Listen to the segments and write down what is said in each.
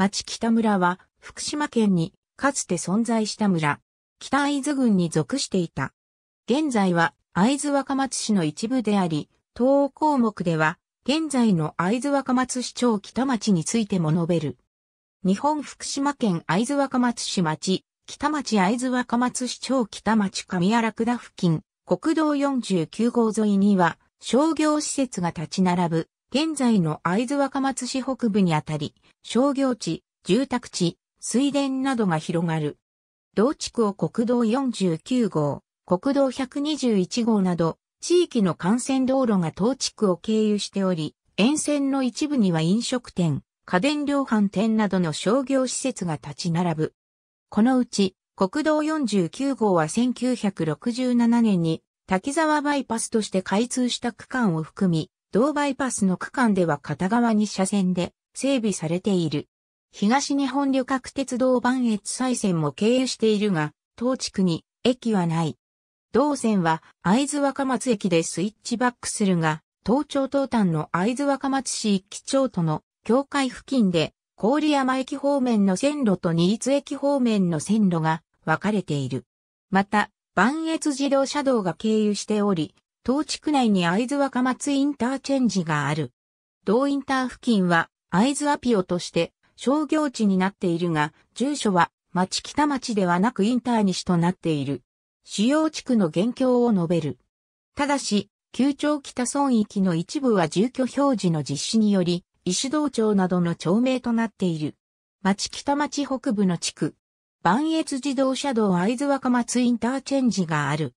町北村は、福島県に、かつて存在した村、北会津郡に属していた。現在は、会津若松市の一部であり、東欧項目では、現在の会津若松市長北町についても述べる。日本福島県会津若松市町、北町会津若松市長北町上荒倉付近、国道49号沿いには、商業施設が立ち並ぶ、現在の会津若松市北部にあたり、商業地、住宅地、水田などが広がる。同地区を国道49号、国道121号など、地域の幹線道路が当地区を経由しており、沿線の一部には飲食店、家電量販店などの商業施設が立ち並ぶ。このうち、国道49号は1967年に滝沢バイパスとして開通した区間を含み、同バイパスの区間では片側2車線で整備されている。東日本旅客鉄道磐越西線も経由しているが、当地区に駅はない。同線は会津若松駅でスイッチバックするが、東庁東端の会津若松市一基町との境界付近で、郡山駅方面の線路と新津駅方面の線路が分かれている。また、磐越自動車道が経由しており、当地区内に会津若松インターチェンジがある。同インター付近は会津アピオとして商業地になっているが、住所は町北町ではなくインター西となっている。主要地区の現況を述べる。ただし、旧町北村域の一部は住居表示の実施により、石道町などの町名となっている。町北町北部の地区。磐越自動車道会津若松インターチェンジがある。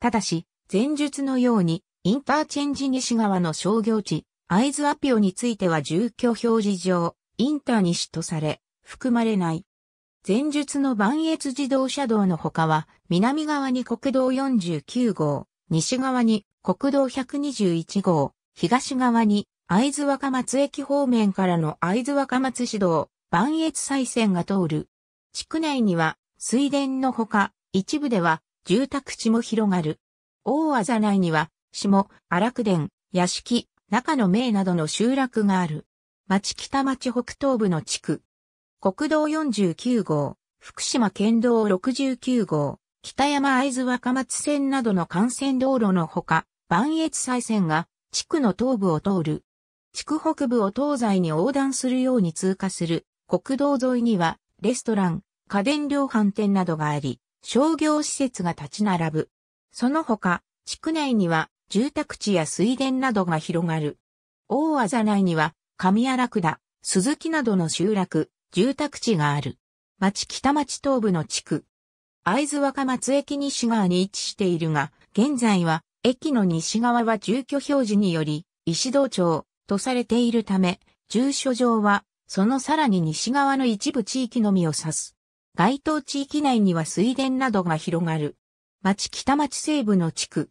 ただし、前述のように、インターチェンジ西側の商業地、イ津アピオについては住居表示上、インター西とされ、含まれない。前述の万越自動車道の他は、南側に国道49号、西側に国道121号、東側に会津若松駅方面からの会津若松市道、万越西線が通る。地区内には水田のほか、一部では住宅地も広がる。大技内には、下、荒久殿、屋敷、中野名などの集落がある。町北町北東部の地区。国道49号、福島県道69号、北山会津若松線などの幹線道路のほか、磐越西線が地区の東部を通る。地区北部を東西に横断するように通過する国道沿いにはレストラン、家電量販店などがあり、商業施設が立ち並ぶ。その他、地区内には住宅地や水田などが広がる。大座内には、神荒倉、鈴木などの集落、住宅地がある。町北町東部の地区。会津若松駅西側に位置しているが、現在は、駅の西側は住居表示により、石道町とされているため、住所上は、そのさらに西側の一部地域のみを指す。該当地域内には水田などが広がる。町北町西部の地区。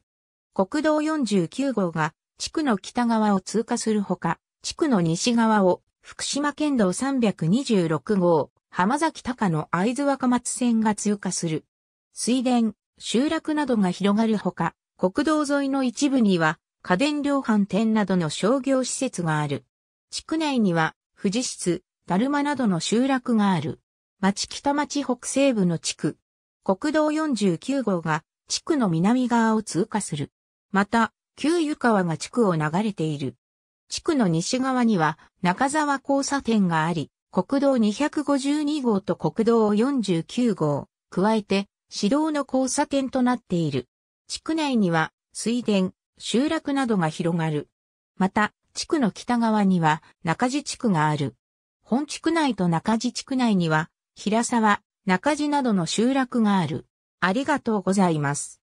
国道49号が地区の北側を通過するほか、地区の西側を福島県道326号、浜崎高の会津若松線が通過する。水田、集落などが広がるほか、国道沿いの一部には家電量販店などの商業施設がある。地区内には富士室、だるまなどの集落がある。町北町北西部の地区、国道49号が地区の南側を通過する。また、旧湯川が地区を流れている。地区の西側には中沢交差点があり、国道252号と国道49号、加えて、市道の交差点となっている。地区内には、水田、集落などが広がる。また、地区の北側には中地地区がある。本地区内と中地地区内には、平沢、中地などの集落がある。ありがとうございます。